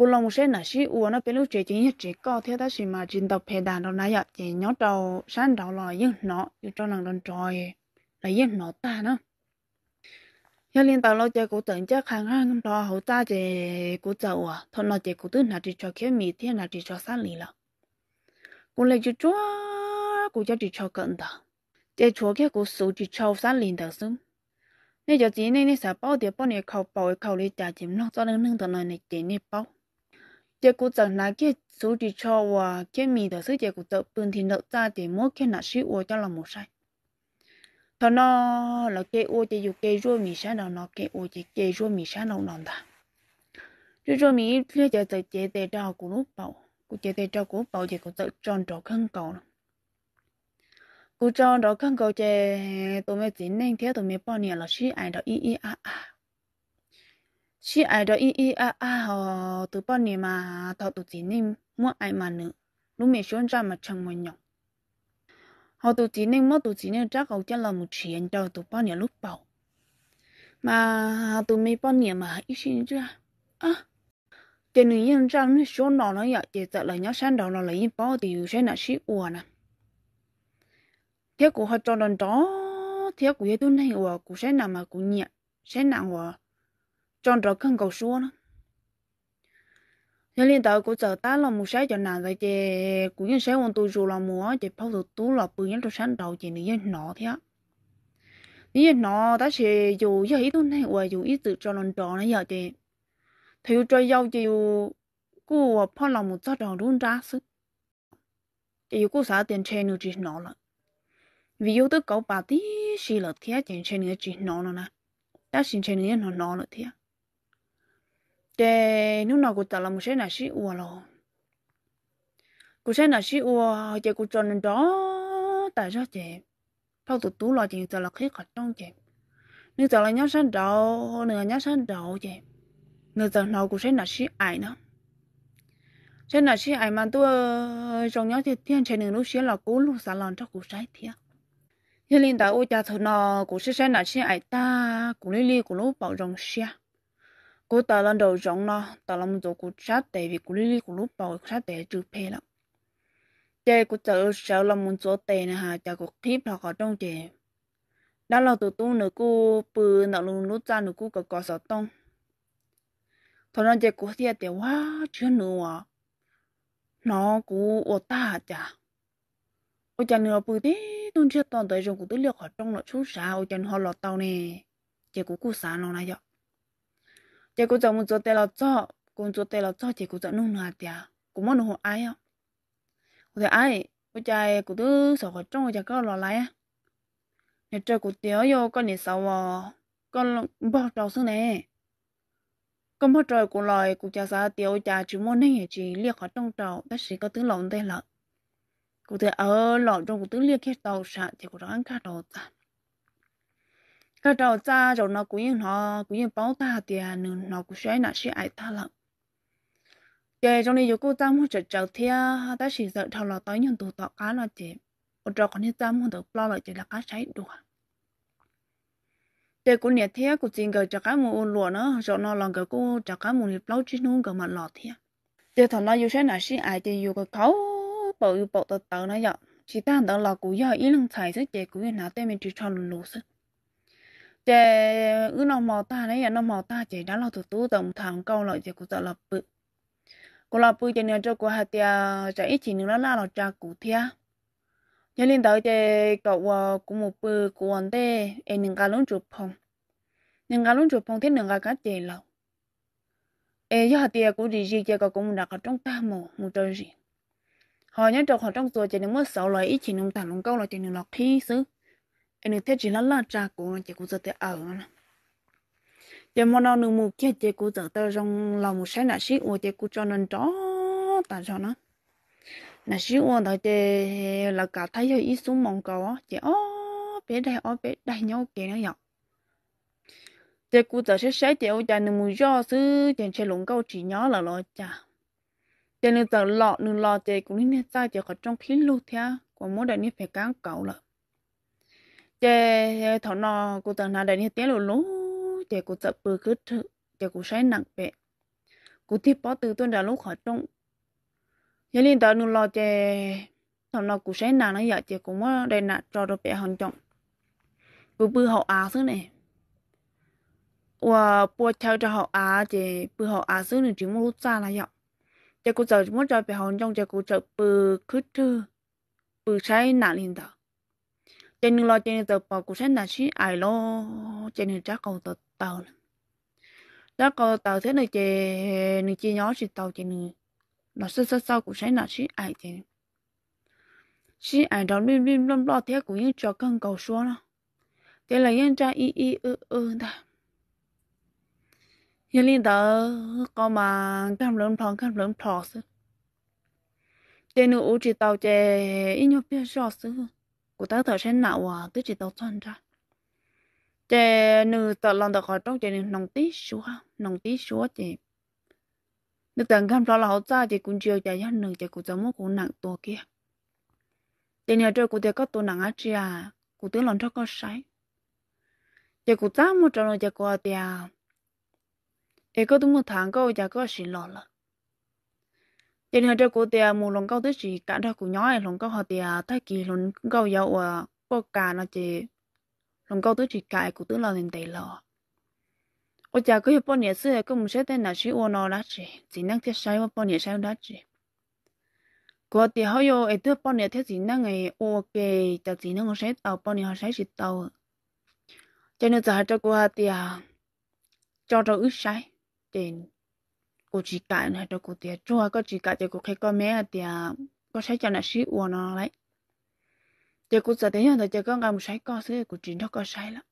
bu lòng sẽ nãy xí uo nó bên lúc chơi chuyện chỉ có theo đó xí mà trình tập phê đàn nó nãy giờ chỉ nhớ đầu sáng đầu là yên nó cho lần lần trời là yên nó ta nữa hiện liên tàu lo chơi của tỉnh chắc hàng hàng đó hậu ta chơi của chậu à thôi nó chơi của tư là chỉ cho kiếm mì thiên là chỉ cho sáng lì là cũng lấy chú chúa của cho chỉ cho cận đó chơi chúa kia của số chỉ cho lì đó xung nên giờ chỉ nên nên sẽ bảo để bảo này khẩu bảo khẩu lấy trả chim nó cho nên nâng tờ này chỉ nên 结果在那个手机车哇，见面的时结果走半天路咋的，莫看那是我家了没晒。他那那给我的有给糯米山了，那给我的给糯米山了弄的。这糯米这就在接待照顾了包，顾接待照顾包结果在装着坑高了。顾装着坑高这，都没几年天都没半年了，是按照一一啊啊。chị ai đó y y a a họ từ bao nhiêu mà tao tụt chỉ nên muốn ai mà nữa lúc mình xuống ra mà chẳng mà nhọc họ tụt chỉ nên mất tụt chỉ nên chắc họ chắc là một chuyện cho từ bao nhiêu lúc bảo mà từ mấy bao nhiêu mà ít xin chưa à trên người yên ra nó xuống nó nó vậy chỉ sợ là nhớ sáng đầu nó lấy bao thì sẽ là sĩ ủa nè thế của họ cho lần đó thế của tôi này ủa của sẽ nằm mà của nhẹ sẽ nằm ủa chọn đó không cầu xua nữa nhân liên tàu của giờ ta là một sáng cho nàng rồi chị cũng như sáng ông tôi dù là mùa chị bao giờ tú là bự nhân tôi sáng đầu chị nữ dân nọ thế á nữ nhân nọ ta sẽ dù giờ ít thôi hay hoặc dù ít tự cho lần tròn này giờ chị thì cho giàu chị cô bao là một chỗ tròn luôn ra sức dù cô xã tiền xe nữa chị nọ là vì dù tôi cậu bà tí xì là thế tiền xe nữa chị nọ nữa nè ta xin xe nữa nó nọ là thế để lúc nào cũng tạo là một cái nào xí ua lo cũng sẽ nào xí ua chị cũng cho nên đó tại sao chị thâu tụt tú lo chị tạo là khí khát trong chị nếu tạo là nhớ sáng đầu nửa nhớ sáng đầu chị nếu tạo nào cũng sẽ nào xí ai nữa sẽ nào xí ai mà tôi trong nhớ thì thiên trên nửa lúc xí là cố lúc xả lòng cho cũng trái thiệt nhưng linh đạo ô cha thợ nó cũng sẽ sẽ nào xí ai ta cũng lý lý cũng lúc bảo rồng xia cô ta lần đầu giống nó ta làm cho cô sát để vì cô lili cô lúc bảo cô sát để trừ phê lắm chơi cô sợ sợ là một số tiền này hà chả cô clip là có trong chơi đã là từ tu nữa cô bự nọ luôn lúc ra nữa cô có có sợ tông thôi nó chơi cô thiệt để quá chưa nữa nó cô ô ta chả ô chả nữa bự tí tôi chưa toàn tới rồi cô tôi liệu khó trong là chút sao ô chả họ lọt tàu nè chơi cô cô sáng nó này vậy chị cũng chồng một chỗ tê là cho cũng chỗ tê cho chị cũng chồng nung nà tiệt cũng muốn hồ ai á thì ai cô trai cũng thứ sợ khỏi trong cho có lo lại á nhà chơi cũng tiếu vô con này sợ à con bỏ trâu xuống này con bắt trời cũng lời cũng cha xã tiêu cha chỉ muốn nên chỉ liệt khỏi trong trâu đó chỉ có thứ lộn tê lợn cụ thể ở lọt trong cụ tứ liệt hết tàu sạn thì cụ đó ăn cá đồ ta cái đầu ra rồi nó cũng nó cũng bảo ta thì nó cũng sẽ là sẽ ai ta lắm giờ trong này dù cô tâm muốn trở trở thì ta chỉ sợ thằng là tới nhận tụ tọ cá là chị ở trong còn như ta muốn được lo lại chỉ là cá cháy được giờ cũng nhiệt thế cũng chỉ gửi cho cá mù lúa nó rồi nó lòng cái cô cho cá mù nhiệt lâu chứ nó gửi mặt lọ thế giờ thằng nó dù sẽ là sẽ ai thì dù có khấu bảo dù bảo tờ tờ nó vậy chỉ ta thằng là cũng giờ ý lưng xài sức chị cũng như nào tên mình chỉ cho lù sức chè ư nó mò ta đấy nó mò ta chè đã lo thủ tú tổng thằng câu lợi chè của tợ lập bự cô lập bự chè nè cho của hạt tia chè ít chỉ nữa là lo cha cụ thia nhớ linh tới chè cậu ờ, của một bự của anh tê em nâng cao luôn chụp phong, nâng cao luôn chụp phong thế nâng cao cá chè lâu em cho hạt tia của gì gì chè cậu cũng đặt ở trong ta mồ một trời gì họ nhớ cho họ trong tuổi chè nè mất sáu loại ít chỉ nông thằng lông câu là chè nè lọt thi xứ anh thế chỉ là lo cha của nó chỉ cũng giờ tới ở chỉ mong nó nương mù kia chỉ cũng giờ tới trong lòng một sáng là xí ô chỉ cũng cho nên đó tại sao nó là xí ô đó chỉ là cả thấy rồi ít xuống mong cầu á chỉ ó bé đây ó bé đây nhau kia nó nhọc. chỉ cũng giờ sẽ sẽ chỉ ô cha nương mù do xứ chỉ chỉ lồng câu chỉ nhớ là lo cha cho nên giờ lọ nương lọ chỉ cũng nên ra chỉ có trong khí lưu theo còn mỗi đại niệm phải cán cầu là chế thọ nọ cô tận nào đấy tiếng lù lú chế cô tập bự cứ thử chế cô say nặng bệ cô tiếp bỏ từ tuần đã lúc khỏi trong giờ liên tờ nụ lo chế thọ nọ cô say nặng nó giờ chế cũng mới đây nặng cho được bệ hơn trọng cô bự họ à thứ này và bùa theo cho họ à chế bự họ à thứ này chỉ muốn rút xa là giờ chế cô giờ muốn cho bệ hơn trọng chế cô chợ bự cứ thử bự say nặng liên tờ trên lo trên tờ bỏ của sách là xí ai lo trên hình trác cầu tờ tàu trác cầu tàu thế này chè này chia nhỏ chỉ tàu chè này nó sơ sơ sau của sách là xí ai chè xí ai đó lim lim lâm lo thế cũng như cho cân cầu xua nó thế là những cha y y ư ư ta hiện lên đó có mà cam lớn thòng cam lớn thò chứ trên nữa chỉ tàu chè ít nhiều biết rõ sự cụ tao thở sen nào à tôi chỉ tao chọn ra chè nữ tao lòng tao khỏi trong chè nữ nồng tí xúa nồng tí xúa chè nữ tao gam lo là hậu cha chè cũng chiều chè nhân nữ chè cụ cháu mua cụ nặng tua kia chè nhà chơi cụ chè có tua nặng á chè cụ tướng lòng cho có sai chè cụ cháu mua cho nó chè cụ à chè có tôi mua thằng có chè có xin lọ lọ giờ này cho cô tiệt mù lòng câu tới chỉ cả ra cũng nhói lòng câu họ tiệt thay kỳ lòng câu dầu à cô cả nó chỉ lòng câu tới chỉ cả cũng tự là nên tệ lo ở nhà cứ hiệp bọn nhẹ xưa cũng sẽ tên là chỉ ô nó lá chỉ chỉ năng thiết sai bao nhiêu sai lá chỉ cô tiệt họ yo ấy thứ bọn nhẹ thiết chỉ năng ấy ok chắc chỉ năng sẽ tàu bao nhiêu họ sẽ chỉ tàu cho nên giờ cho cô ta cho cho ít sai tiền cô chỉ cả này đâu cô tiệt chua có chỉ cả cho cô khách à, có mẹ tiệt có sẽ cho nó xíu uổng nó lại. giờ cô giờ thấy nhau cho giờ con gặp sai có sứ cô chỉ nó có sai lắm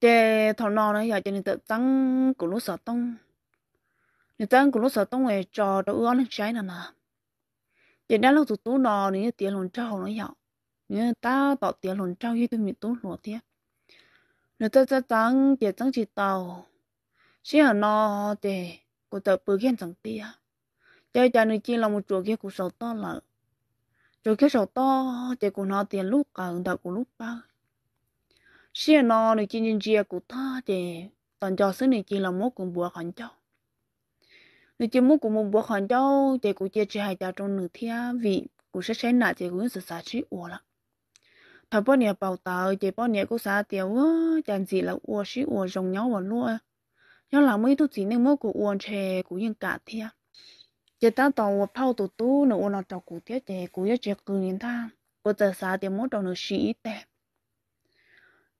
giờ thằng nó này giờ cho nên tự tăng của lúc sợ tông nên tăng của lúc sợ tông về cho đâu uống lên trái nè nè giờ đã lâu tụi tú nó này tiệt luôn trâu nó giờ nên ta tạo tiệt luôn trâu như tôi mình tú lúa tiệt nên ta ta tăng giờ tăng chỉ tàu xí hả nó thì cô tớ bự khen chẳng à, chơi chơi nuôi chim là một chỗ kia cô sầu to là chỗ kia sầu to thì cô nó tiền lúc cả đầu cô lúc bao xí hả nó nữ chi nhân chia cô ta thì toàn cho xứ nuôi chim là mốt cùng bùa khẩn cháu nuôi chim mốt cùng một bùa khẩn cháu để cô chia chia hai cháu trong nữ thia vì cô sẽ xem nạt thì cô sẽ xả trí ủa lắm thà bao nhiêu bảo tàu chỉ bao nhiêu cũng xả tiêu á chẳng gì là ủa xí ủa giống nhau và luôn 要老妹都只能摸个完全古人家的呀。chỉ ta tàu và phao tụ tú nó ôn nó tàu cụ tiết chế cụ yếu chế cử nhìn ta cụ tờ xa tiệm mốt đầu nó sĩ tè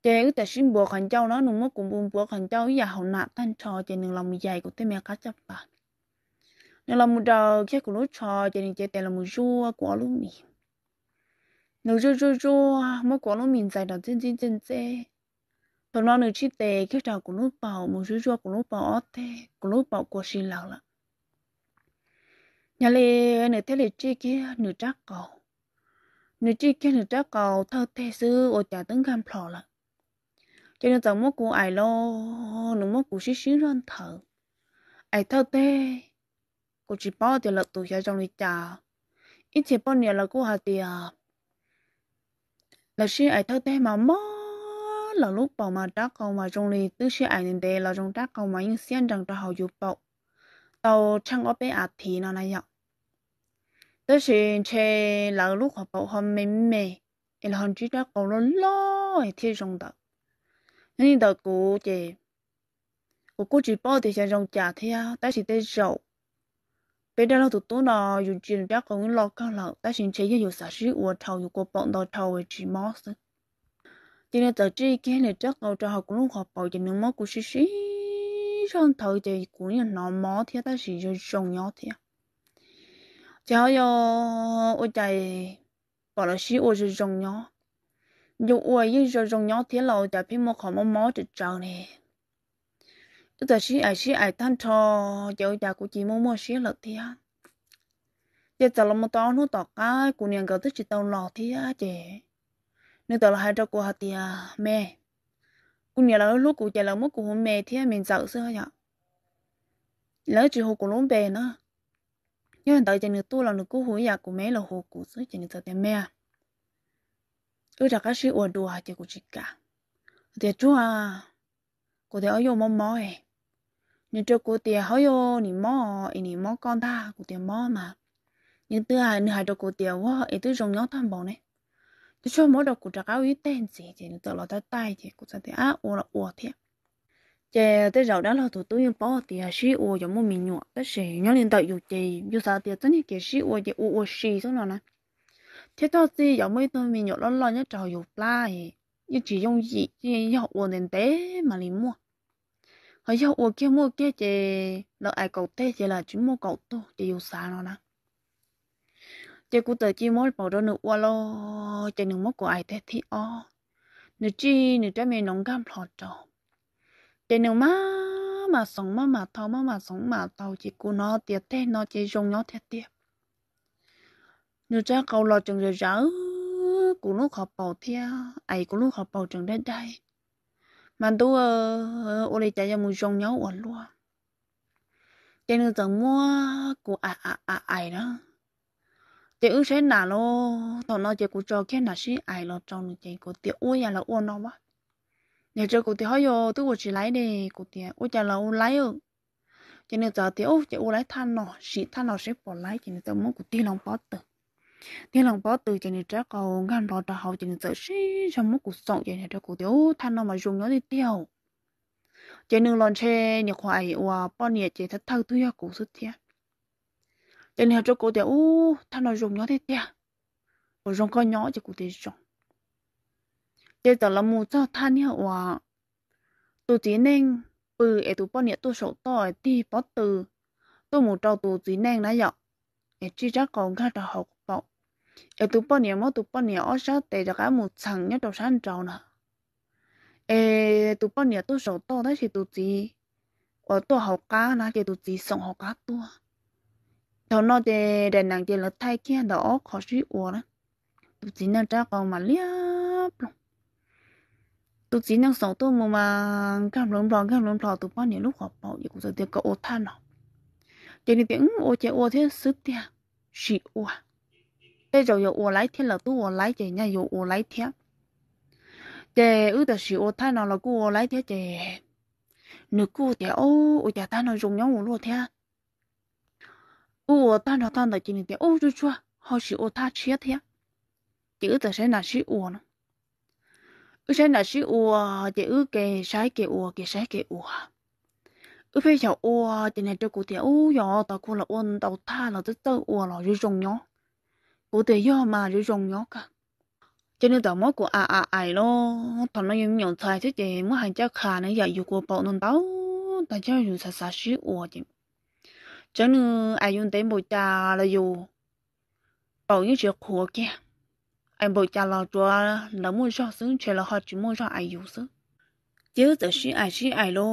chế ư tè xin khẩn châu nó nụ mốt cùng bùn bùa khẩn châu giờ hậu nạp thanh trò chế nương lòng dày của tê mẹ cá chấp bà nương lòng một đầu khi của lối trò chế nương chế tè là một rua của lúc mì nương rua rua rua mốt của lúc mì dày đầu chân chân chân chê tao nó nữa chi tệ khi trò của nó bảo một chú cho của nó bảo thế của nó bảo của xin lão là nhà lê nửa thế lê chi kia nửa trắc cầu nửa chi kia nửa trắc cầu thơ thế sư ở nhà tấn cam phò là cho nên tao mất của ai lo nó mất của xí xí ron thở ai thơ thế cô chỉ bảo thì là tụi cha trong đi cha ít thì bao nhiêu là cô hà tiệt à. là xí ai thơ thế mà mất là lúc bảo mà trắc cầu mà trong lì tư sẽ ảnh đề là trong trắc cầu mà những xiên rằng cho hậu dục bảo tàu chẳng có bé à thì nó này vậy tư sẽ che là lúc họ bảo họ mê mê là họ đã có cầu nó lo thì trong đó nên đó cô chị cô cô chỉ bảo thì sẽ trong trả thế à ta chỉ tới rậu bây giờ là tụi tôi là dùng chuyện đã có nó lo cao lợ ta chỉ chế cho dùng sản xuất của thầu dùng của bọn đầu thầu chỉ mót cho nên tớ chỉ kia này chắc ngầu trò học luôn học bảo cho mình mất của xí xí trong thời thì cũng như nó mất thì ta chỉ cho trồng nhỏ thì cháu yo ở chạy bảo là xí ôi cho trồng nhỏ dù ôi như cho trồng nhỏ thì là chạy phim một khẩu mó mất thì trồng nè tớ xí ai xí ai tan trò cháu chạy của chị mua mất xí lợt thì á giờ tớ là một tao nó tọt cái của nhà cậu thích chỉ tao lọt thì á chị nên tao là hai trâu của hạt tiền à, mẹ cũng nhớ là lúc cụ chạy là mất của mẹ thì mình giàu xưa nhở lỡ chỉ hồ của lũ bè nữa nhưng tại chạy được tu là được cụ hồi nhà của mẹ là hồ cụ xưa chạy được tao tiền mẹ ư ra cái sự ủa đùa chạy của chị cả thì chú à cụ thì ở yêu mong mỏi ấy nhưng trước cụ thì hỏi yêu nị mò ấy nị con ta cụ thì mò mà nhưng thứ hai nữa hai cho cụ thì quá ấy thứ rong nhóc tham bò này cuộc 就说么的，古这个有点子，就到了他带去，古这的啊，我了我天，这在绕着老头都用包的啊，是我有么名用，但是人家领导有这有啥的，真的给是我也我我是什么呢？thế đó gì giống mấy tôi mình nhớ lo lo nhớ trò dục lại như chỉ dùng gì chỉ học uống đến tế mà liền mua họ học uống kia mua kia chỉ là ai cầu tế chỉ là chỉ mua cầu to chỉ dùng sao nó nè chỉ cụ tờ chi mỗi bảo đó nữa qua lo chỉ nửa mỗi của ai thế thì o nửa chi nửa trái mẹ nóng cam lọt trò chỉ nửa má mà sống má mà thao má mà sống mà tàu chỉ cụ nó tiệt thế nó chỉ dùng nó thiệt tiệt nửa trái cầu lọt chừng rồi rỡ cụ lúc học bảo thia ai cụ lúc học bảo chừng đấy đây mà tôi ở ở đây chạy ra mua dùng nhau ở luôn chỉ nửa chẳng mua cụ à à à ai đó chị ứng sẽ nả lo tao nói chị cũng cho cái nả xí ai lo trong chị cũng tiệt uo nhà là uo nó mà nhà chị cũng tiệt hơi yo tôi cũng chỉ lấy đi cũng tiệt uo nhà là uo lấy ư chị nên giờ tiệt uo chị uo lấy than nọ xí than nó sẽ bỏ lấy chị nên tao muốn cũng tiệt lòng bỏ từ tiệt lòng bỏ từ chị nên chắc cầu ngăn đó cho hậu chị nên giờ xí trong muốn cũng sống chị nên chắc cũng tiệt uo than nó mà dùng nó đi tiêu chị nên lon xe nhà khoai uo bao nhiêu chị thật thâu tôi cũng xuất thiệt thế nên cho cô thì ú thằng nó dùng nhỏ thế thế à? rồi dùng con nhỏ cho cô thì dùng thế giờ là mù cho thằng nhá hòa tôi chỉ nên bự ừ, ế tụ bao nhiêu tôi sổ to thì bó từ tôi mù trâu tôi chỉ nên nãy giờ ế chỉ chắc còn khác là học bọc, ế tụ bao nhiêu mà tụ bao nhiêu ở sao để cho cái mù thằng nhớ đầu sáng trâu nè ế tụ bao nhiêu tôi sổ to đấy thì tôi chỉ ở tôi học cá nãy giờ tôi chỉ sống học cá tôi thằng nó để đàn nàng chơi là thay kia đó khó chịu quá tụi chỉ năng trao còn mà liếc luôn tụi chỉ năng sống tôi mà cảm lộn lộn cảm lộn lộn tụi bao nhiêu lúc họ bảo gì cũng giờ tiếng cậu than nó chơi đi tiếng ô chơi ô thế sức tia chỉ ô thế rồi giờ ô lái thế là tôi ô lái chơi nha giờ ô lái thế chơi ư ta chỉ ô than nó là cô ô lái thế chơi nếu cô thì ô ô chả than nó dùng nhau ô luôn thế 我当着当着今天的欧洲去，好是我他吃的呀。chị ư tại sẽ là sĩ ùa nó sẽ là sĩ ùa chị ư kề sai kề ùa kề sai kề ùa ư phải chào ùa chị này cho cụ tiệt ú tao cô là ôn tao tha là tới tao ùa là rư rồng nhó cụ tiệt do mà rư rồng nhó cả cho nên tao mất của à à ai lo thằng nó những nhọn thay thế chị muốn hành chắc khả này giờ dù của bọn nó tao tao cho dù sa sa sĩ ùa chị cho nên ai dùng tên bồi cha là dù bảo những chuyện khổ kia anh bồi cha là cho là muốn cho xứng chuyện là họ chỉ muốn cho ai dùng xứng chứ giờ sĩ ai sĩ ai lo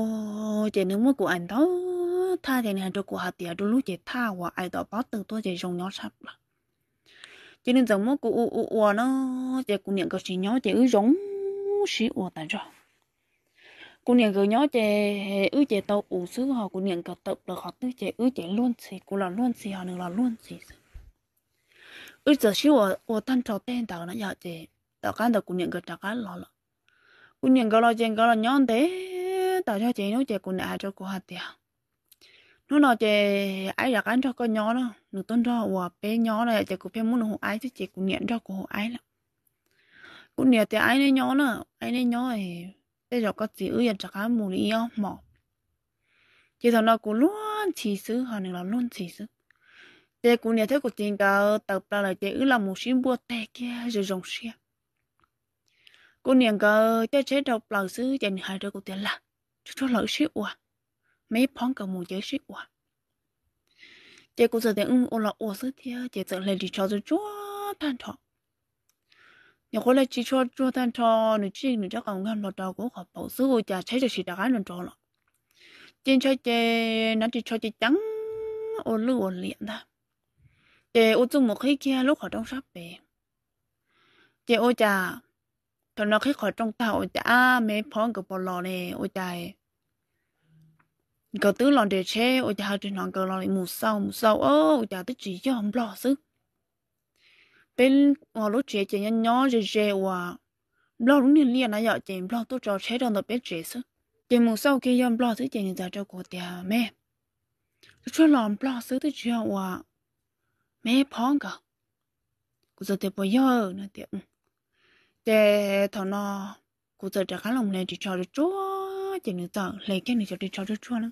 chỉ nếu muốn của anh đó tha thì này cho của hạt tiền đôi lúc chỉ tha hoặc ai đó bắt từ tôi chỉ dùng nhau sắp là cho nên rằng muốn của u u u nó chỉ cũng niệm cái gì nhau chỉ ứng giống sĩ u tại rồi cô niệm cứ nhớ chè hè ư chè tàu ủ xứ họ cô niệm cứ tập là họ tư chè ư chè luôn xì cô là luôn xì họ nữa là luôn xì ư giờ xíu ở ở tan trò tên tàu nó giờ chè tàu cá tàu cô niệm cứ tàu cá lò lọ cô niệm cứ lo chè cứ lo nhón thế tàu cho chè nó chè cô niệm cho cô hạt tiền nó nói chè ai đặt ăn cho con nhỏ đó được tôn cho hòa bé nhỏ này chè cô phải muốn hộ ai chứ chè cô niệm cho cô hộ ai lắm cô niệm thì ai nên nhỏ nữa ai nên nhỏ thì chắc ăn 这就个只有一只个木里要毛，chỉ thằng nào cũng luôn chỉ xứ họ nên là luôn chỉ xứ, để cũng nhà thấy cũng tiền cả tập ra là thế làm một xin bùa tè kia rồi rồng xe, cô nhà cả thế chế đọc là xứ dành hai đứa cũng tiền là, cho cho lỡ xíu à, mấy phong cả một giới xíu à, để cô giờ thế ông ô là ô xứ thì thế giờ lên đi cho rồi chúa than thọ nhà cô lại chỉ cho cho tan cho nữa chỉ nữa chắc còn gan lọt đầu của họ bảo sư già cha thấy được sự đã ăn rồi cho rồi. trên chơi chơi nó chỉ cho chơi trắng ô lưu ô liệm ta chơi ô chung một khi kia lúc họ trong sắp về chơi ô cha thằng nó khi khỏi trong tàu cha mẹ phong cái bò lò này ô cha Cậu tứ lòn để che ô cha trên hàng cái lò mù sau mù sau ô cha tức chỉ cho ông lo sức bên họ lúc trẻ trẻ nhăn nhó rề rề và lo lúc niên liền nãy giờ chị lo tôi cho chế đòn tập biết trẻ sức chị muốn sau khi em lo thứ chị nhận ra cho cô tiệt mẹ cho làm lo thứ thứ chuyện và mẹ phong cả cô giờ tiệt bây giờ nó tiệt để thằng nó cô giờ trả khá lòng này chỉ cho được chúa chị nhận ra lấy cái này cho đi cho được chúa nữa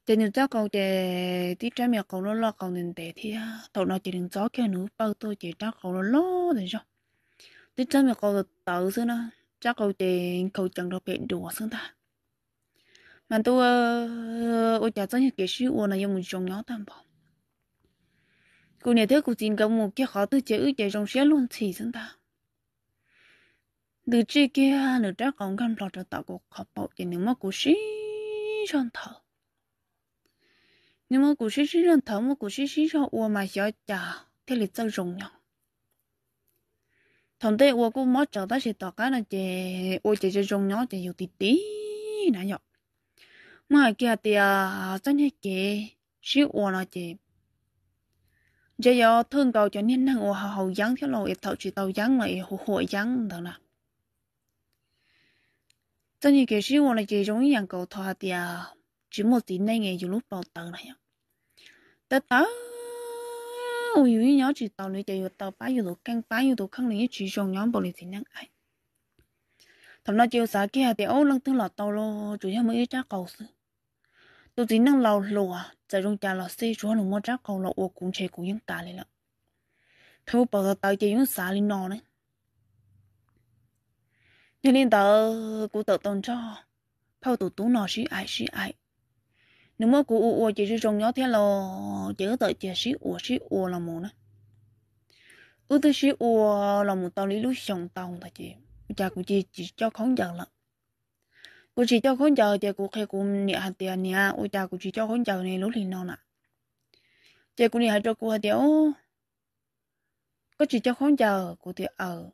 À, chỉ chỉ đừng trái miệng nó nó lo thì kia nữa bao tôi 저는 저거 이제 뒤점에 걸로 가는데 티야 도나지는 저게 누빠도 이제 걸로 되죠 뒤점에 걸로 떠서나 저거 이제 거장로 배도 ta mà tôi ở nhà dân hiện kỹ sư ôn là yêu mình trong nhỏ tạm bảo cô này thấy cô tin gặp một cái khó từ chế ước chế trong xe luôn thì dân ta từ chế kia nữa đã còn gần lọt cho tạo có khó bảo để nếu mà cô sĩ trong thở 你们古诗身上疼，我古诗身上我嘛小家，这里真重要。同对我估冇找到些大家那些，我姐姐重要就有滴滴那样。mà kia tia chân hết kì xíu ua nó chị giờ giờ thương cầu cho nên năng ua hầu giáng theo lầu ít thầu chỉ tàu giáng lại hồ hội giáng thằng nè chân hết kì xíu ua nó chị giống như cầu thoa tia chỉ một tí nay nghe dù lúc bao tầng tớ tớ ui ui nhớ chỉ tàu này chạy vô tàu bá vô đồ căng bá vô đồ khăn này chỉ dùng nhóm bộ lịch thì năng ai thầm nó chiều sáng kia thì ô lăng tương lọt tàu lo chủ yếu mới chắc cầu sự tôi chỉ năng lầu lùa chạy rong trà lọ xe chúa nó mua chắc cầu lọ ô cũng chạy cũng những cả này lận thôi bảo là tàu chạy những sáng lên nọ đấy nhưng lên tàu cũng tự tôn cho phao tụ tú nọ xí ai xí ai nếu mà cụ ủ chỉ sử dụng nhớ thế là chỉ có tới chỉ sĩ ủ sĩ ủ là một nè ưu tư sĩ ủ là một tao lý lúc sống tao thôi chị cha cũng chỉ chỉ cho khốn giờ lận cụ chỉ cho khốn giờ chị cụ khi cụ nhẹ hạt tiền nhẹ ôi cha cụ chỉ cho khốn giờ này lúc thì non nè chị cụ nhẹ hạt cho cụ hạt tiền có chỉ cho khốn giờ cụ thì ở ờ.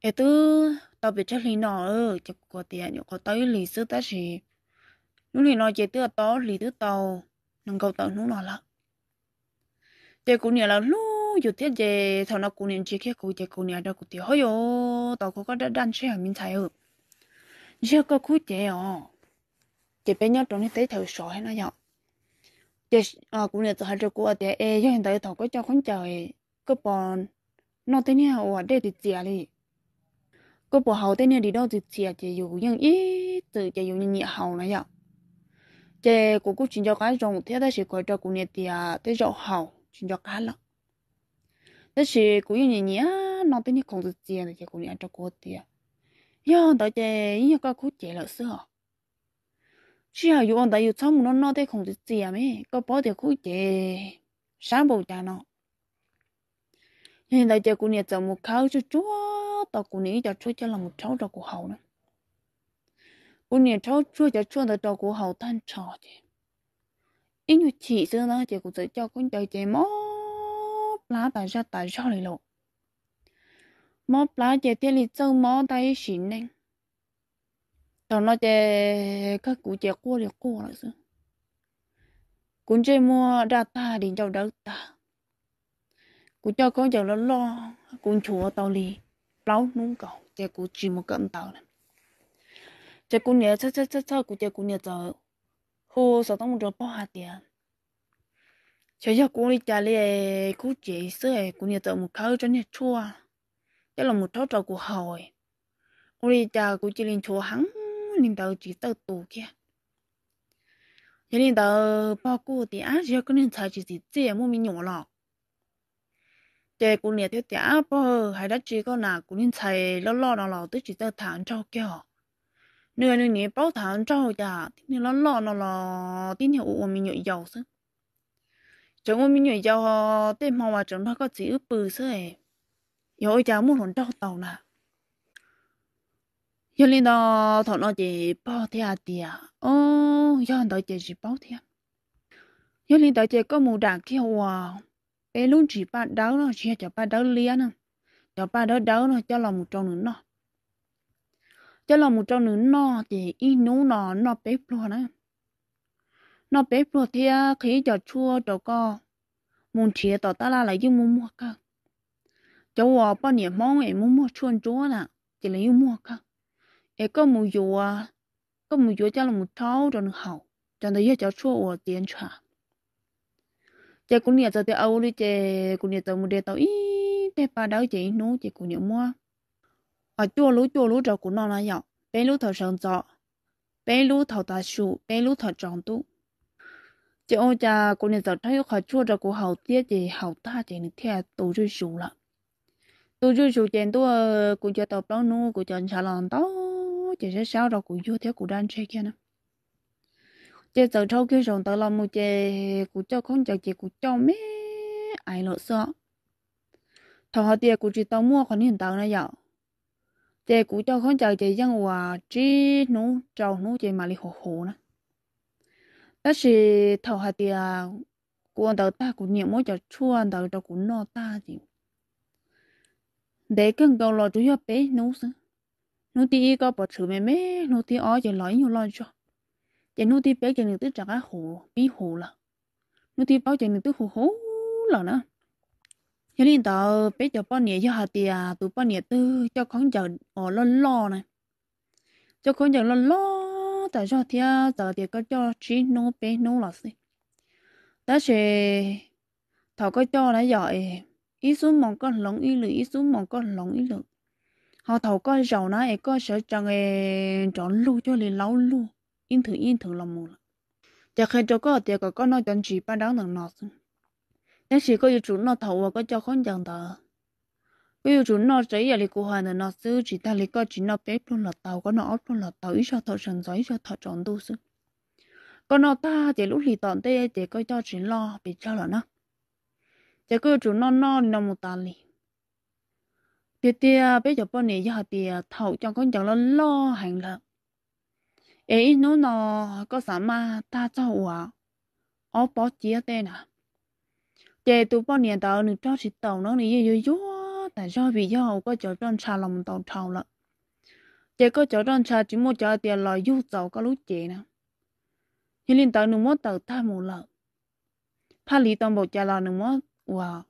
ê tư tao biết chắc lý nó ơ chị cụ tiền có tới lý sư ta thì nó liền nó chế tựa to lì tứ tàu nâng cầu tàu nó nó lắm chế cũng nhiều là lúc dù thiết chế thằng nó cũng nhiều chế kia cũng chế cũng nhiều đâu cũng tiêu hơi yo tàu cũng có đã đan xe minh thái ở chưa có cú chế ở à. chế bên nhau trong cái tế thầu sổ hay nó dọn chế à cũng nhiều thằng cho của à, chế e cho hiện tại thằng có cho con trời có bọn nó thế này ở đây thì chia đi có bỏ hậu thế này đi đâu thì chia chế dù nhưng ít từ chế dùng như nhẹ hậu nó dọn chế cô cũng chỉ cho cái rồng thế đó chỉ có cho cô nhiệt thì à thế rộng hậu chỉ cho cái lắm thế chỉ cô như nhỉ nhỉ nó tên như không được tiền thì cô nhiệt cho cô tiền yo đó chế như cái cô chế là sữa chỉ là dùng đại yêu trong nó nó thế không được tiền mấy có bỏ thì cô chế sáng bầu cha nó hiện tại chế cô nhiệt giờ một khâu cho chúa tao cô nhiệt cho chúa cho là một cháu cho cô hậu nữa 我年朝做家做的照顾好蛋炒的，因为起色呢，结果在叫公交节目拉大家大少来了，莫拉姐天里走莫带行呢，到那姐个古姐过了过了是，古姐莫大大领导大大，古叫公交了咯，古 chúa 道理，老弄搞，结果只莫跟到了。这姑娘擦擦擦擦，估计姑娘走，后手当着包下点。小小姑娘家里估计是姑娘走木口真的错啊，这老木头照顾好哎，我哩家估计连错行领导只到多去。这领导包过的啊，小姑娘才就是这莫名 nhỏ 了。这姑娘条嗲包还得只个拿姑娘才老老老老都只到谈照叫。nửa nửa nhẹ bao tháng trâu già tin thì nó lo nó lo tin thì ôm mình nhảy giàu chứ chúng ôm mình nhảy giàu họ tên màu mà chúng nó có chữ bự chứ ấy rồi cháu muốn hồn trâu tàu nè giờ lên đó thọ nó chỉ bao thế à tiệt ô giờ đó chỉ chỉ bao thế giờ lên đó chỉ có một đàn kia hòa bé luôn chỉ ba đầu nó chỉ cho ba đầu liền nè cho ba đầu đầu nó cho là một trong nữa nó cho là một trong những nó thì ít nú nó nó bé bùa nè, nó bé bùa thì à, khi cho chua cho co muốn chia tỏ ta là lại dùng mua cơ cháu họ bao nhiêu mong em muốn mua chuồn chúa nè chỉ là dùng mua cơ em có một dù có một dù cho là một cháu cho nó hậu cho nó yêu cháu chua ở tiền trả chị cũng nhớ cho thì âu đi chị cũng nhớ cho một đề tao ít để ba đâu chị nú chị cũng nhớ mua ở chỗ lũ chỗ lũ trâu của nó là nhỏ bé lũ thợ sơn gió bé lũ thợ ta sụ bé lũ thợ tròn tu chị ôi cha cô nên giờ thấy khỏi chua trâu của hậu tiết thì hậu ta chỉ được theo tù rơi sụ lắm tù rơi sụ chèn tu của cho tập đó nu của chèn xà lòn đó chỉ sẽ sao đâu của vô theo của đan chơi kia nè chị giờ trâu kia rồi tao làm một chị của cho không chờ chị của cho mấy ai lỡ sợ thằng họ tiệt của chị tao mua khoản hiện tặng này vậy chị cũng cho con chào chị dân hòa chỉ nú chào nú chị mà li hồ hồ nè đó là thầu hạt thì quan đầu ta cũng nhiều mỗi cho chua đầu cho cũng no ta gì để cần cầu lo chủ yếu bé nú sứ nú thì có bỏ chữ mẹ mẹ nú tí ở chị nói nhiều lo cho chị nú thì bé chị được tới trả hồ bí hồ là nú tí bảo chị được tới hồ hồ là nè cho nên tao biết cho bao nhiêu cho họ thì à, tụ bao nhiêu tư cho con giờ ở lo lo này cho con giờ lo lo tại cho thì giờ thì có cho chỉ nô bé nô là gì đó là thảo có cho là giỏi ý số mong có lòng ý lượng ý số mong có lòng ý lượng, họ thảo có giàu nó ấy có sợ chẳng ấy chọn lu cho liền lâu lu yên thử yên thử lòng mù là chắc khi cho có thì có có nói chuyện gì ba đáng thằng nó 但是个有主那头啊，个叫很讲的。个有主那这也里古汉的那手指，但里个只那别碰了头，个那二碰了头，一下头身子，一下头长度是。个那大的路里当的，这个叫只那别叫了呢。这个主那那那么大哩。爹爹，bây giờ bọn này giờ thì thầu cho con chẳng lo lo hàng lợn. ấy nó nó có sẵn mà ta cho à, ó bỏ chia tên à chế tụ bao nhiêu tàu nữa cho chị tàu nó nữa yếu yếu tại do vì do có chỗ trong trà lòng tàu trầu lận chế có chỗ trong trà chỉ mua cho tiền lòi yếu tàu có lúc chế nè hiện lên tàu nữa mua tàu ta mua lợn pha lý tàu bộ trà lò nữa mua wow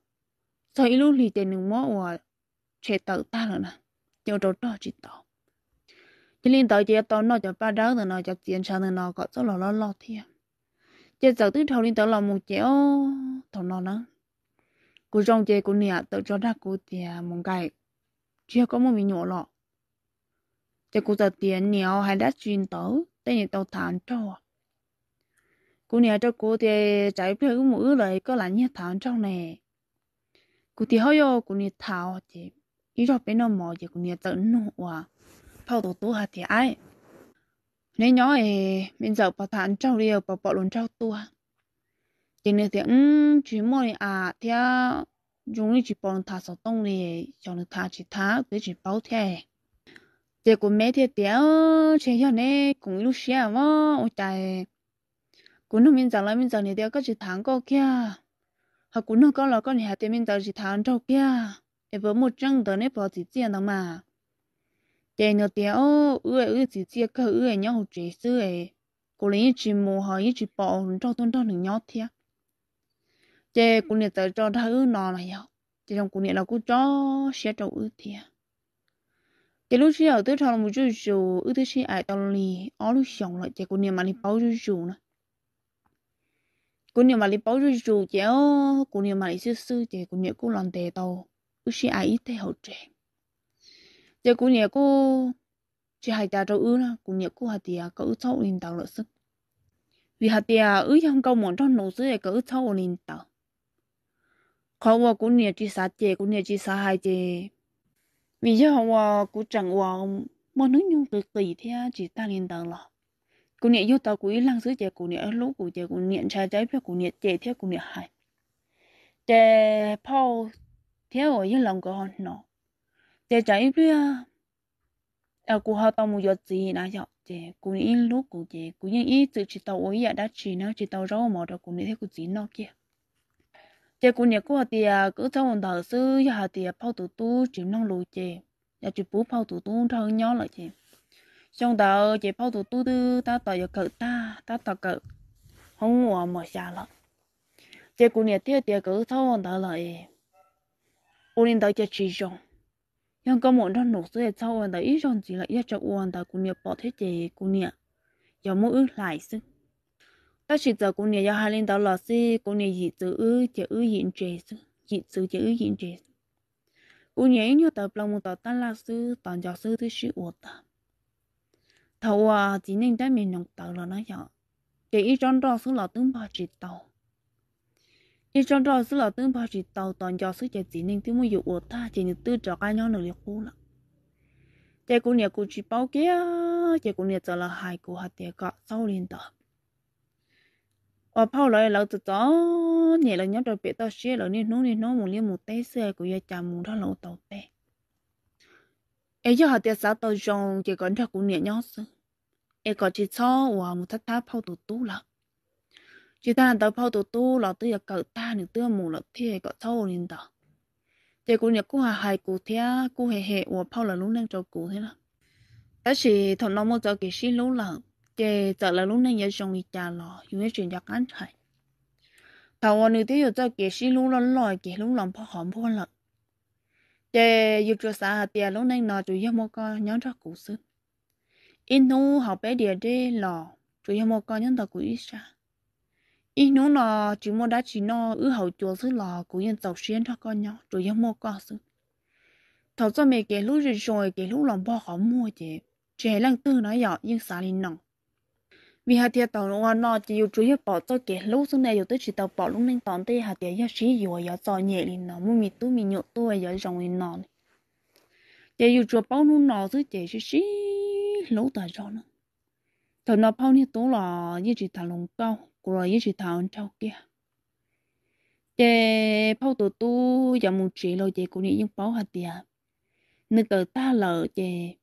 sao ít lúc lý chế nữa mua wow chế tàu ta rồi nè chỗ chỗ cho chị tàu chỉ lên tàu chế tàu nó cho ba đá rồi nó cho tiền trà rồi nó có chỗ lò lò lò thiệt giờ giờ tới thầu lên tới làm một chéo thầu nó nữa cô trong chơi cô nè tự cho ra cô tiền một cái chưa có một mình nhỏ lọ cho cô giờ tiền nhiều hay đã chuyên tới tên này tao thản cho cô nè cho cô thì chạy phải cái mũi lại có là như thản trong này cô thì hơi yo cô nè thảo thì ý cho bên nó mò thì cô nè tự nó à, phao tổ tổ hạt thì ai nếu nhỏ thì bây giờ bảo thản trâu đi bảo bảo luôn trâu tua chỉ nên thì chỉ mua đi à thì dùng đi chỉ bảo thả sổ tông đi cho nó thả chỉ thả tới chỉ bảo thế chỉ của mấy thì tiếng chỉ hiểu này cũng lúc xưa mà ôi trời cũng nó mình giờ là mình giờ này tiếng có chỉ thắng có kia hoặc cũng nó có là có nhà thì mình giờ chỉ thắng trâu kia em vừa một chân tới này bảo chỉ tiền đâu mà 但那点哦，我我直接去我娘好解释诶，过年一直摸下一直抱，照东照人娘贴。这过年在照他我拿了呀，这种过年老古照写照我贴。这路是要得长了么就就，我得是爱到你，我都想了，这过年嘛你包就就呢。过年嘛你包就就，这哦过年嘛你是是这过年过难得到，我是爱一得好这。giờ cô nhẹ cô chỉ hai ta trâu ứ na, cô nhẹ cô hạt tia cỡ cháu lên tàu lợi sức vì hạt tia ứ không câu một trong nổ dưới cỡ cháu lên tàu khó qua cũng nhẹ chỉ sát chè cũng nhẹ chỉ sát hai chè vì giờ họ cô chẳng qua một nước nhung cực kỳ thế chỉ ta lên tàu lọ cũng nhẹ vô tàu cũng ý lăng dưới chè cũng nhẹ lúc cũng chè cô nhẹ trái trái phía cô nhẹ chè theo cô nhẹ hai chè pau theo ở dưới lòng của họ nó chị cô cô cô cô mua gì nãy giờ nhìn lúc ý từ 这这一堆啊，呃，古好到木有自己拿小这古你路古这古人一直去到我也 đã chỉ nó thấy cô đó 古你 thấy 古 gì nó kia chế cũng nhiều quá thì cứ cho mình thở sư ya thì phao tụ tu chỉ năng lù chế ya chỉ bú phao tụ tu thơ nhó lại chế xong đó chế phao tụ tu tư ta tỏ giờ cỡ ta ta tỏ cỡ không ngủ mà xa lắm chế cô nhiều tiếc thì cứ cho mình thở lại ôn nên đó chế chỉ dùng nhưng có một trong nụ sữa sau ổn đã ít trong chỉ là ít trong ổn đã cũng nhiều bỏ thế chế cũng nhiều giờ muốn ước lại sức ta chỉ giờ cũng nhiều giờ hai lên đầu là gì cũng nhiều gì từ ư chỉ ư hiện chế sức chỉ từ chỉ ư hiện chế cũng nhiều nhiều tập lòng một tập ta là sư toàn giáo sư thứ sư ổn ta thầu à chỉ nên đã mình nông tạo là nó giờ chỉ ít trong đó số là tướng ba chỉ tàu 一张照是老邓跑去到当教室就只能这么有我他今天都找干娘努力哭了。这姑娘过去报警啊，这姑娘找了海哥和爹哥少年的。我跑来老子找，你了娘就别到些了，你弄你弄木里木带些，个月家木他老倒带。哎呀，还爹啥到上，这个他姑娘娘是，哎个去操，我木他他跑到多了。chỉ ta tao phao tổ tu là tôi cậu ta những tương mù là thiệt cậu thâu lên đó thì cô nhớ cô hà hai cô thế cô hề hề và phao là lúc đang cho cô thế là đó chỉ thằng nó mới cho cái xin lúc là chỉ giờ là lúc đang nhớ trong đi trả lò dùng cái chuyện giặc ăn chạy thằng anh nữ tiêu cho cái xin lúc là lòi cái lúc làm phao hỏng phao là chỉ dù cho xa tiền lúc đang nói chủ yếu mua con nhớ cho cụ xí, in thu học bé địa đi lò chủ yếu mua con nhớ tao cụ ít sao ý nó là chỉ mua đã chỉ nó ư hậu chùa xứ là cũng nhân tàu xuyên thôi con nhau rồi yên mua con xứ thầu cho mẹ kể lúc rồi rồi kể lúc lòng bò khó mua chị trẻ lăng tư nói nhỏ nhưng xả linh nòng vì hạt tiền tàu nó nó chỉ yêu chú hiệp bỏ cho kể lúc xứ này yêu tới chỉ tàu bỏ lúc nên tòn tê hạt tiền yêu xí yêu yêu cho nhẹ linh nó mua mít tu mì nhộn tôi yêu rồng linh nó chị yêu chúa bao nu nó xứ trẻ xí xí lúc tàu cho nó thầu nó bao nhiêu tố là như chỉ thằng lồng cao thằng cháu giờ muốn chơi lo những hạt ta 过了也是唐朝的。这跑到都要木吃了，这过年用包下的，那个大了这。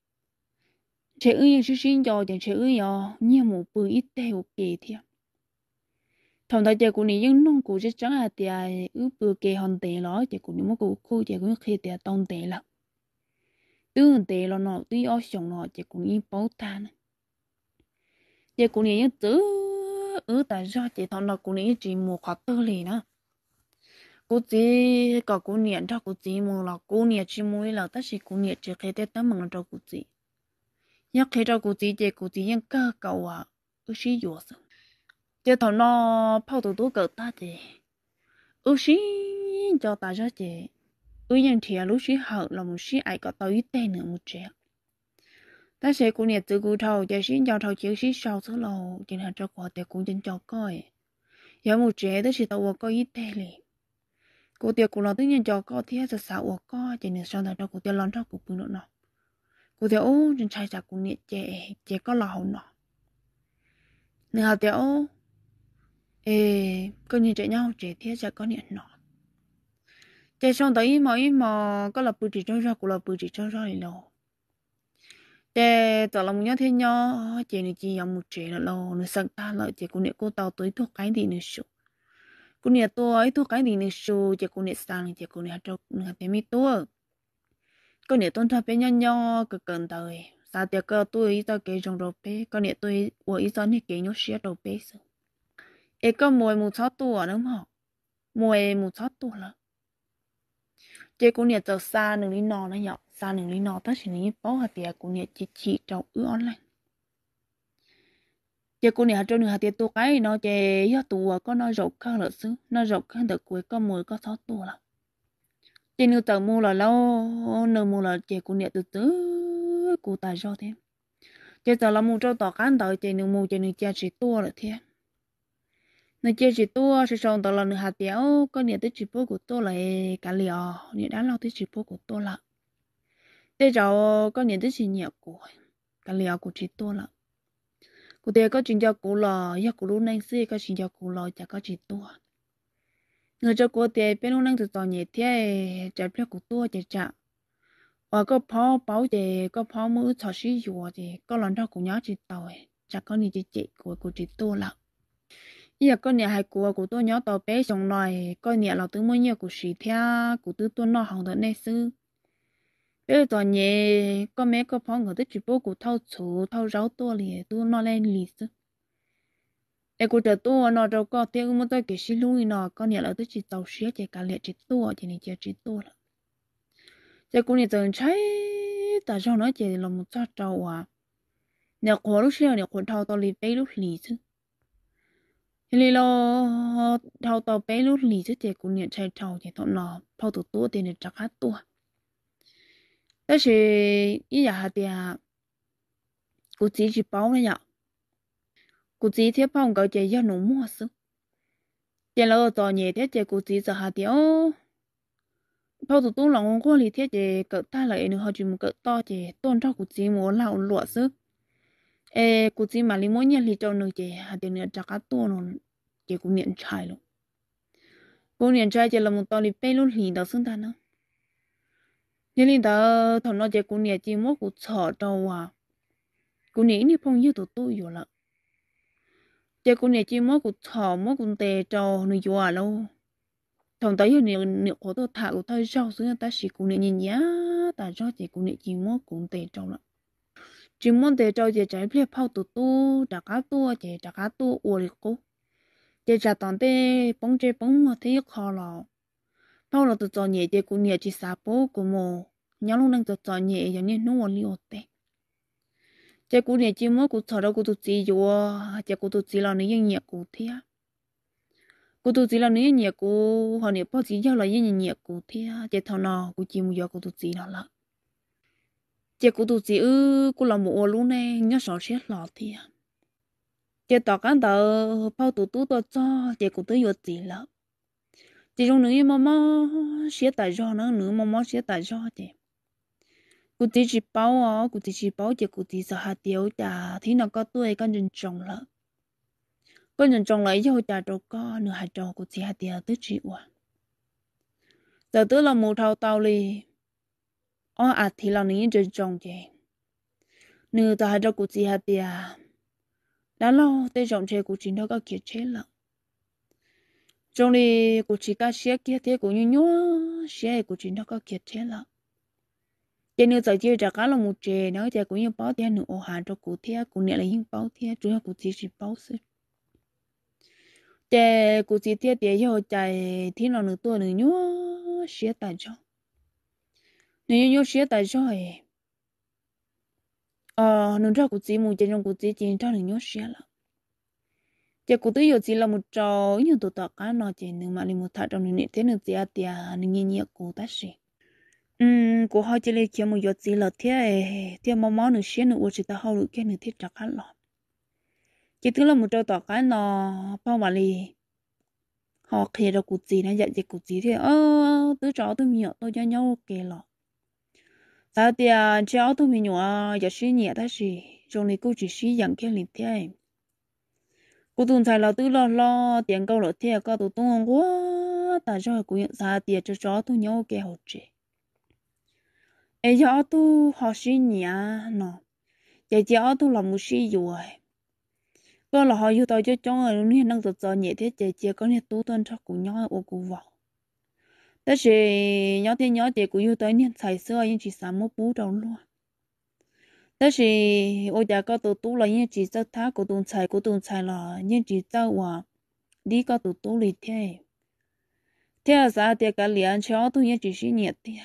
chế ưng yên sinh sinh cho chẳng chế ưng giàu nhiều một bữa ít tệ một kề thiệt thằng ta chế của này những nông cụ chế trắng hạt tiệt ư bự kề hòn tệ ló chế của những món cụ khu chế của khi tiệt tông tệ lắm tương tệ lo nọ tuy ở sòng nọ chế của những bảo than chế của này những thứ ứ ta do chị thằng nó cũng nghĩ chị mua khó tư lì nữa cô chị có cô niệm cho cô chị mua là cô niệm chị mua là tất chỉ cô niệm chỉ khi tết tấm mừng cho cô chị nhắc khai cho cô chị chị cô chị nhân cơ cầu à ứ sĩ dùa sợ chị thằng nó bao tụ tổ cỡ ta chị ứ sĩ cho ta cho chị ứ nhân thì lúc sĩ hậu là một sĩ ai có tao ít tên nữa một chuyện ta sẽ cũng nhiệt từ cụ thầu chạy xin giao thầu chiếu sĩ sau thứ lầu trên hàng cho quả tệ cũng chân cho coi giờ một trẻ đó sẽ tàu có ít tệ lì cụ tiệc cũng là tự nhiên cho có thiết cho xã của có chỉ nên sau đó cho cụ tiệc lon cho cụ bưng nữa nọ cụ tiệc ô trên trai già cũng nhiệt trẻ trẻ có lò nọ nửa họ ô ê cứ nhìn trẻ nhau trẻ thiết sẽ có nhiệt nọ trẻ xong tới mò ít mò có là bự chỉ cho ra cũng là bự chỉ cho ra thì đâu để tỏ lòng nhớ thế nhó chị này chỉ dòng một chị là lo nó sang ta lợi chị cũng nè cô tàu tới thuốc cái thì nó sụp cô nè tôi thuốc cái thì nó sụp chị cũng nè sang chị cũng nè trâu nè thế mi tua cô nè tôi thay bé nhó nhó cực cần tới sao tiệc cơ tôi ý tao kể trong đầu bé cô nè tôi ở ý tao nè kể nhó xía đầu bé sao ấy có mùi một sáu tua nữa mà mùi một sáu tua là chị cũng nè tàu xa đừng đi nò nó nhọ gia đình lý nó ta chỉ nên bảo hạt tiền của nhà chị chị trong ư online giờ cô này hạt trâu nữa hạt tiền tôi cái nó chè do tù có nó rộng khăn lợi xứ nó rộng khăn được cuối có mùi có sáu tù là chị nữ tờ mua là lâu nữ mua là chè cô này từ từ cô ta do thêm chè tờ là mua trâu tỏ cán tờ chè nữ mua chè nữ chè chỉ tua là thế nữ chè chỉ tua sẽ xong tờ là nữ hạt tiền có nhà tới chỉ bố của tôi là cả liò nhà đã lo tới chỉ bố của tôi là để cho có những thứ gì nhiều của cả liệu của chị tôi là cụ thể có chuyện cho cụ lò ya cụ lúc nãy xí có chuyện cho cụ lò chả có chị tôi người cho cụ thể bên lúc nãy từ tòa nhẹ thế chả biết cụ tôi chả chả và có phó bảo thì có phó mới thọ sĩ dùa thì có lần đó cũng nhớ chị tôi chả có những chị chị của của chị tôi là giờ có nhà hai của của tôi nhớ tàu bé chồng này có nhà là tôi mới nhớ của sĩ theo của tôi tôi nó hàng đợt nay xưa bây giờ nhé có mấy cái phòng người ta chỉ bố cụ thao chủ thao rau to liền tu nó lên lì chứ để cụ trở tu nó đâu có tiêu mà tôi kể xí lui nó có nghĩa tôi chỉ tàu xía chỉ cả liệt chỉ tu chỉ này chỉ chỉ tu là chỉ cụ này từng cháy ta cho nó là một cha trâu à nhà khổ lúc xưa nhà khổ thao to lì bé lúc lì chứ lì lo thao to bé lúc lì chứ chỉ cụ này chạy trâu chỉ thọ nó thao tổ tu tiền để chắc hát 但是伊也下点，我自己包了呀，我自己包个就要弄么事，电脑作业的就我自己下点哦，包子东龙锅里贴的个带来呢，好就么个到的东照我自己么老落事，诶，我自己嘛里么年里找呢就下点呢，这个多呢，结果年差了。过年在家了，么到里背路里头生蛋呢。linh chim đâu à 年龄大，他那些姑娘寂寞苦吵着啊，姑娘女朋友都都有了，这姑娘寂寞苦吵么苦得着你有啊喽。thằng tới giờ nếu nếu có tôi thả của tôi sau xưa ta chỉ cũng nên nhìn nhá ta cho chỉ cũng nên chim muốn cũng tệ trâu lắm chim muốn tệ trâu chỉ trái phía phao tụ tôi, đã cá tôi chỉ đã cá tôi uổng cô chỉ trả toàn tệ bông chơi bông mà thấy khó lòng. 那我都做业的姑娘去撒播个么？娘侬能做做业，要你弄我里我的。这姑娘寂寞，我吵到我都急着我，这我都急了你也热过的呀。我都急了你也热过，和你报纸要了也热过的呀。这头呢，我寂寞要我都急了了。这我都急呃，我老母我路呢，你少些老的呀。这大干头跑肚肚的早，这我都要急了。chỉ dùng nữ mà mà sẽ tại do nó nữ mà mà sẽ tại do thế cụ tí chỉ bảo à cụ tí chỉ bảo chỉ cụ tí sợ hạt tiêu chả thì nó có tuổi con nhân trồng lợ con nhân trồng lại cho chả trâu có nửa hạt trâu cụ tí hạt tiêu tới chỉ à giờ tới là một thâu tàu li ở à thì là những nhân trồng chứ nửa ta hạt trâu cụ tí hạt tiêu đã lâu tới trồng chơi cụ chính đó có kiệt chế lợn trong này cô chỉ ta sẽ kia thế cô nhún nhún sẽ cô chỉ nó có kia thế là thế nữa giờ chơi trả cá là một chế nói thế cô như bao thế nữa ô hàng cho cô thế cô nhẹ là những bao thế chủ yếu cô chỉ chỉ bao sự thế cô chỉ thế thế cho chạy thế lòng nửa tuổi nửa nhún sẽ tại cho nửa nhún sẽ tại cho ấy ờ nửa ra cô chỉ một chế trong cô chỉ chỉ cho nửa nhún sẽ là giờ cô tôi giờ chỉ là một trò như tụi tao cá nó chỉ nhưng mà đi một thằng trong này thế nữa giờ thì à nên nghe nhạc cô ta gì um cô họ chỉ lấy khi mà giờ chỉ là thế thế mà mà nữa xí nữa chỉ ta học được cái nữa thế chắc cá lọ chỉ tức là một trò tao cá nó bao mà đi họ kia đâu cụ gì nó dạy gì cụ gì thế ơ tứ trò tôi miệng tôi cho nhau kề lọ ta thì cháu tôi miệng nhỏ giờ xí nhẹ ta gì trong này cô chỉ xí dặn cái liền thế cụ tuần sai lo tư lo lo tiền câu lo thiệt có tụ tung quá ta cho cô nhận ra tiền cho chó tu nhau cái hậu chế ấy giờ tu họ xin nhà nó giờ giờ tu làm một xí rồi có là họ yêu tao cho chó người lúc này đang giật giật nhẹ thế giờ giờ có thể tu tuần cho cô nhau ô cô vào tất nhiên nhỏ thế nhỏ thế cô yêu tới nên xài xưa nhưng chỉ sắm một bú đầu luôn 但是我家搞到多了，因只做他古董菜，古董菜了，因只做话，你搞到多了天，天啥的个连桥都因只是热的。